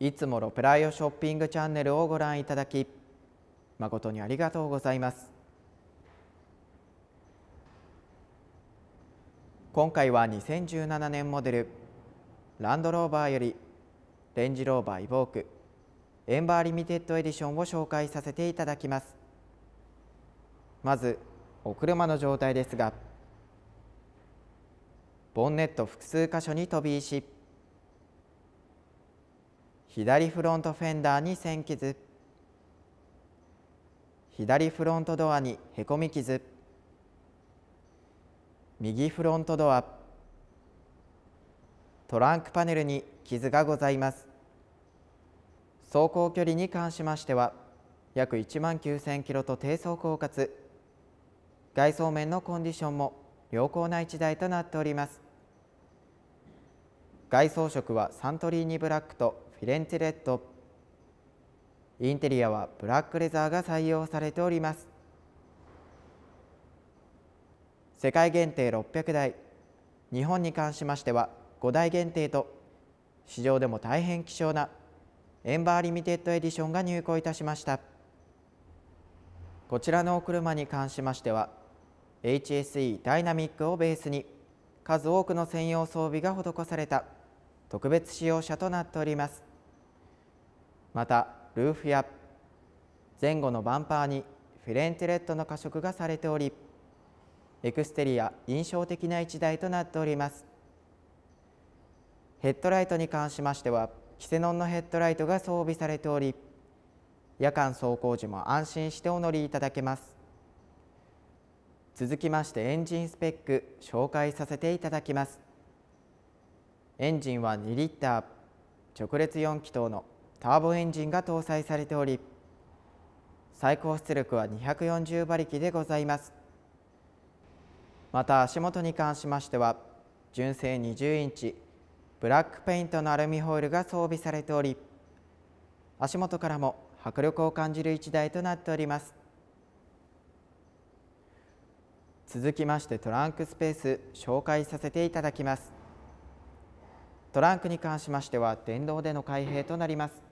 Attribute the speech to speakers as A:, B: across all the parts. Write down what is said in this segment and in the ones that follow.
A: いつもロペライオショッピングチャンネルをご覧いただき誠にありがとうございます今回は2017年モデルランドローバーよりレンジローバーイボークエンバーリミテッドエディションを紹介させていただきますまずお車の状態ですがボンネット複数箇所に飛び石左フロントフェンダーに線傷左フロントドアにへこみ傷右フロントドアトランクパネルに傷がございます走行距離に関しましては約1万9000キロと低走行かつ外装面のコンディションも良好な1台となっております外装色はサントリーニブラックとフィレンツェレッドインテリアはブラックレザーが採用されております世界限定600台日本に関しましては5台限定と市場でも大変希少なエンバーリミテッドエディションが入庫いたしましたこちらのお車に関しましては HSE ダイナミックをベースに数多くの専用装備が施された特別仕様車となっておりますまたルーフや前後のバンパーにフィレンテレットの加色がされておりエクステリア印象的な一台となっておりますヘッドライトに関しましてはキセノンのヘッドライトが装備されており夜間走行時も安心してお乗りいただけます続きましてエンジンスペック紹介させていただきますエンジンは2リッター直列4気筒のターボエンジンが搭載されており最高出力は240馬力でございますまた足元に関しましては純正20インチブラックペイントのアルミホイルが装備されており足元からも迫力を感じる一台となっております続きましてトランクスペース紹介させていただきますトランクに関しましては電動での開閉となります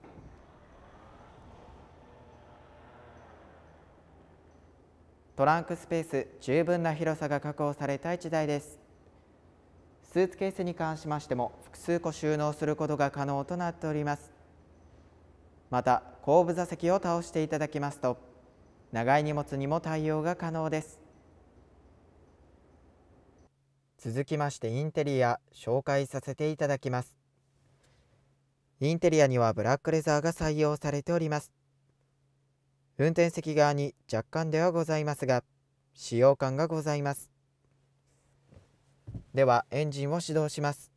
A: トランクスペース十分な広さが確保されたい台ですスーツケースに関しましても複数個収納することが可能となっておりますまた後部座席を倒していただきますと長い荷物にも対応が可能です続きましてインテリア紹介させていただきますインテリアにはブラックレザーが採用されております運転席側に若干ではございますが使用感がございますではエンジンを始動します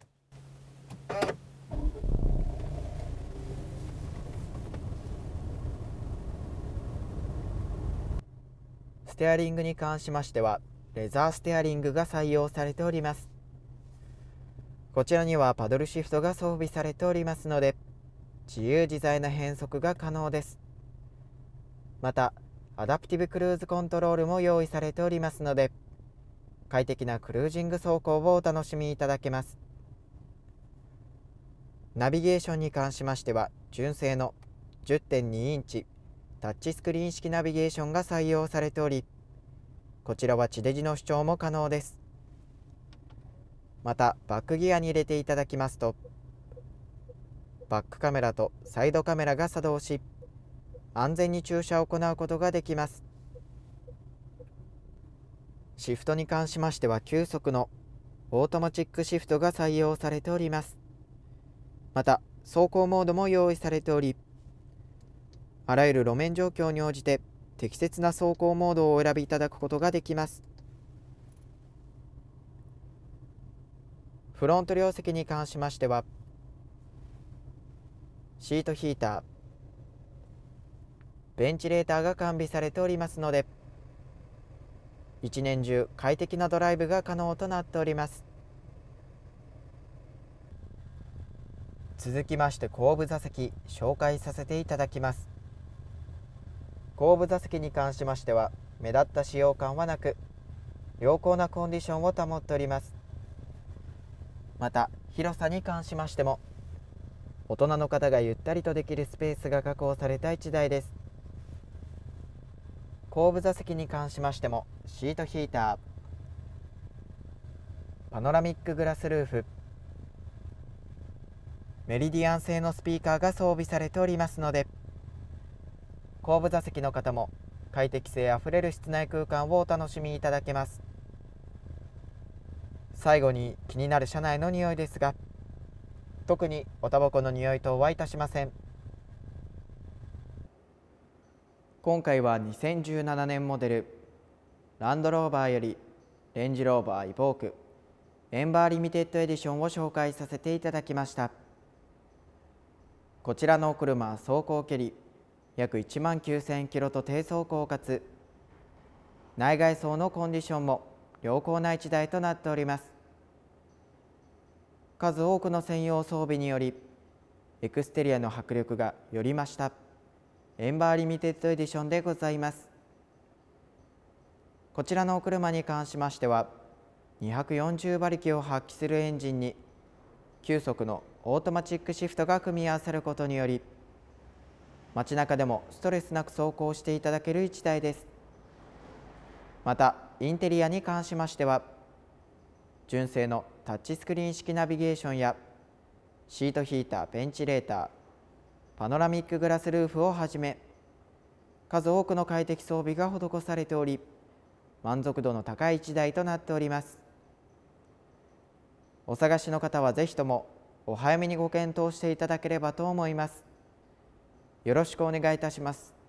A: ステアリングに関しましてはレザーステアリングが採用されておりますこちらにはパドルシフトが装備されておりますので自由自在な変速が可能ですまたアダプティブクルーズコントロールも用意されておりますので快適なクルージング走行をお楽しみいただけますナビゲーションに関しましては純正の10.2インチタッチスクリーン式ナビゲーションが採用されておりこちらは地デジの主張も可能ですまたバックギアに入れていただきますとバックカメラとサイドカメラが作動し安全に駐車を行うことができますシフトに関しましては急速のオートマチックシフトが採用されておりますまた走行モードも用意されておりあらゆる路面状況に応じて適切な走行モードをお選びいただくことができますフロント両席に関しましてはシートヒーターベンチレーターが完備されておりますので一年中快適なドライブが可能となっております続きまして後部座席紹介させていただきます後部座席に関しましては目立った使用感はなく良好なコンディションを保っておりますまた広さに関しましても大人の方がゆったりとできるスペースが確保された1台です後部座席に関しましてもシートヒーターパノラミックグラスルーフメリディアン製のスピーカーが装備されておりますので後部座席の方も快適性あふれる室内空間をお楽しみいただけます最後に気になる車内の匂いですが特におタバコの匂い等はいたしません。今回は2017年モデルランドローバーよりレンジローバーイボークエンバーリミテッドエディションを紹介させていただきましたこちらのお車走行距離約1万9000キロと低走行かつ内外装のコンディションも良好な1台となっております数多くの専用装備によりエクステリアの迫力がより増したエンバーリミテッドエディションでございますこちらのお車に関しましては240馬力を発揮するエンジンに急速のオートマチックシフトが組み合わさることにより街中でもストレスなく走行していただける一台ですまたインテリアに関しましては純正のタッチスクリーン式ナビゲーションやシートヒーターベンチレーターパノラミックグラスルーフをはじめ数多くの快適装備が施されており満足度の高い1台となっておりますお探しの方はぜひともお早めにご検討していただければと思いますよろしくお願いいたします